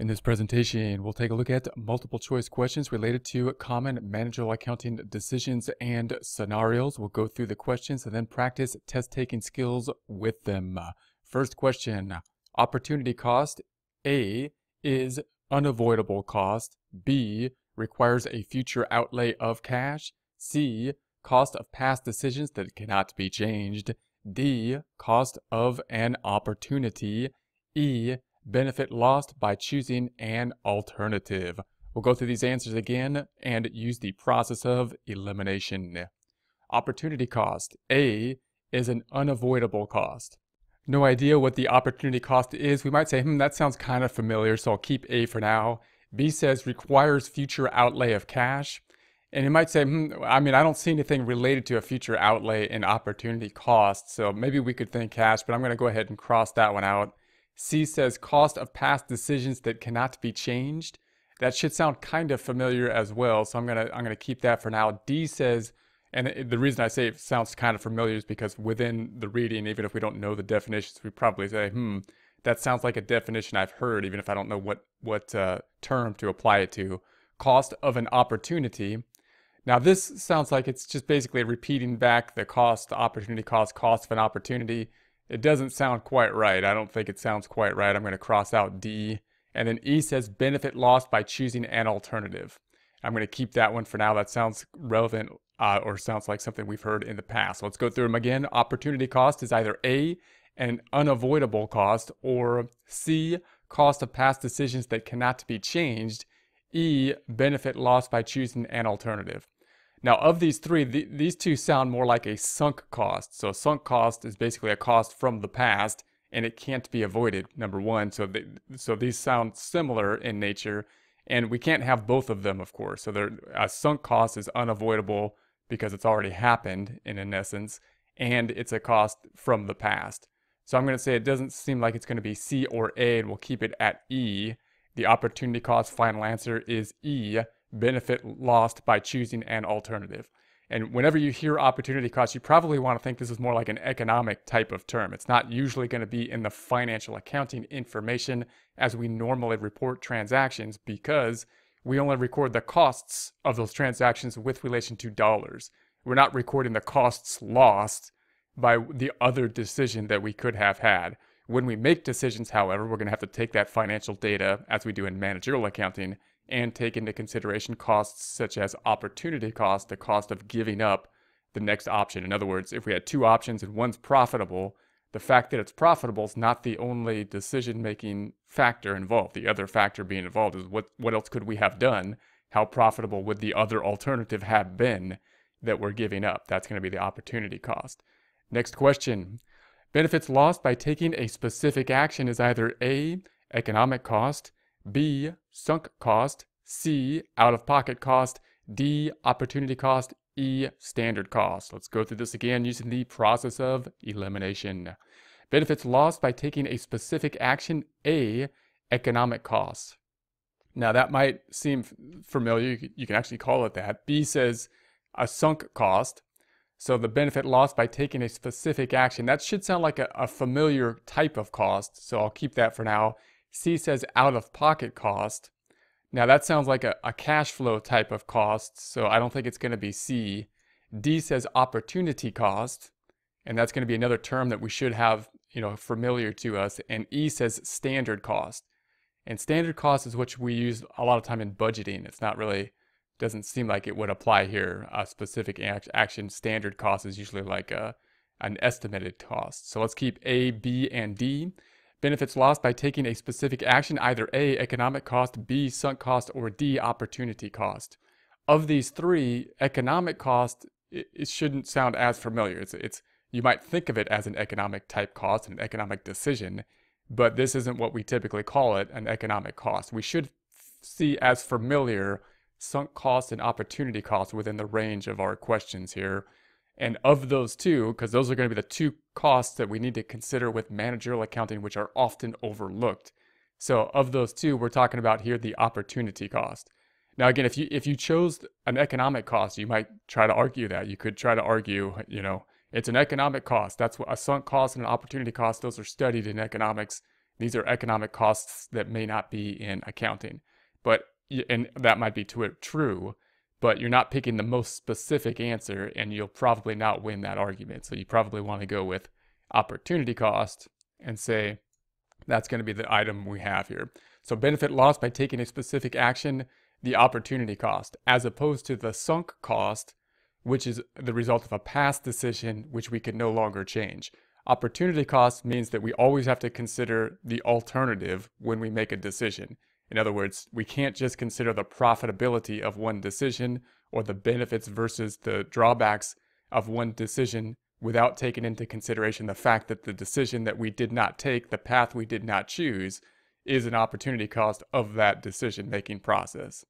In this presentation, we'll take a look at multiple choice questions related to common managerial accounting decisions and scenarios. We'll go through the questions and then practice test taking skills with them. First question, opportunity cost A is unavoidable cost, B requires a future outlay of cash, C cost of past decisions that cannot be changed, D cost of an opportunity, E benefit lost by choosing an alternative. We'll go through these answers again and use the process of elimination. Opportunity cost. A is an unavoidable cost. No idea what the opportunity cost is. We might say, hmm, that sounds kind of familiar, so I'll keep A for now. B says requires future outlay of cash. And you might say, hmm, I mean, I don't see anything related to a future outlay in opportunity cost, so maybe we could think cash, but I'm going to go ahead and cross that one out C says cost of past decisions that cannot be changed. That should sound kind of familiar as well, so I'm gonna I'm gonna keep that for now. D says, and the reason I say it sounds kind of familiar is because within the reading, even if we don't know the definitions, we probably say, hmm, that sounds like a definition I've heard, even if I don't know what what uh, term to apply it to. Cost of an opportunity. Now this sounds like it's just basically repeating back the cost, the opportunity cost, cost of an opportunity. It doesn't sound quite right. I don't think it sounds quite right. I'm going to cross out D. And then E says benefit lost by choosing an alternative. I'm going to keep that one for now. That sounds relevant uh, or sounds like something we've heard in the past. let's go through them again. Opportunity cost is either A, an unavoidable cost, or C, cost of past decisions that cannot be changed, E, benefit lost by choosing an alternative. Now, of these three, th these two sound more like a sunk cost. So, a sunk cost is basically a cost from the past and it can't be avoided, number one. So, so these sound similar in nature. And we can't have both of them, of course. So, a sunk cost is unavoidable because it's already happened, in an essence, and it's a cost from the past. So, I'm going to say it doesn't seem like it's going to be C or A, and we'll keep it at E. The opportunity cost final answer is E benefit lost by choosing an alternative. And whenever you hear opportunity cost, you probably want to think this is more like an economic type of term. It's not usually going to be in the financial accounting information as we normally report transactions because we only record the costs of those transactions with relation to dollars. We're not recording the costs lost by the other decision that we could have had. When we make decisions, however, we're going to have to take that financial data, as we do in managerial accounting, and take into consideration costs such as opportunity cost, the cost of giving up the next option. In other words, if we had two options and one's profitable, the fact that it's profitable is not the only decision making factor involved. The other factor being involved is what, what else could we have done? How profitable would the other alternative have been that we're giving up? That's going to be the opportunity cost. Next question Benefits lost by taking a specific action is either A, economic cost, B, sunk cost, C, out of pocket cost, D, opportunity cost, E, standard cost. Let's go through this again using the process of elimination. Benefits lost by taking a specific action A, economic cost. Now that might seem familiar. You can actually call it that. B says a sunk cost. So the benefit lost by taking a specific action, that should sound like a, a, familiar type of cost, so I'll keep that for now. C says out-of-pocket cost. Now that sounds like a, a cash flow type of cost, so I don't think it's going to be C. D says opportunity cost, and that's going to be another term that we should have you know, familiar to us. And E says standard cost. And standard cost is what we use a lot of time in budgeting. It's not really doesn't seem like it would apply here. A specific action standard cost is usually like a, uh, an estimated cost. So let's keep A, B, and D. Benefits lost by taking a specific action, either A, economic cost, B, sunk cost, or D, opportunity cost. Of these three, economic cost, it, it shouldn't sound as familiar. It's, it's, you might think of it as an economic type cost, an economic decision, but this isn't what we typically call it, an economic cost. We should see as familiar sunk cost and opportunity cost within the range of our questions here. And of those two, because those are going to be the two costs that we need to consider with managerial accounting, which are often overlooked. So of those two, we're talking about here the opportunity cost. Now, again, if you if you chose an economic cost, you might try to argue that. You could try to argue, you know, it's an economic cost. That's what a sunk cost and an opportunity cost. Those are studied in economics. These are economic costs that may not be in accounting. But and that might be true, but you're not picking the most specific answer and you'll probably not win that argument. So you probably want to go with opportunity cost and say that's going to be the item we have here. So benefit lost by taking a specific action, the opportunity cost, as opposed to the sunk cost, which is the result of a past decision which we can no longer change. Opportunity cost means that we always have to consider the alternative when we make a decision. In other words, we can't just consider the profitability of one decision or the benefits versus the drawbacks of one decision without taking into consideration the fact that the decision that we did not take, the path we did not choose, is an opportunity cost of that decision making process.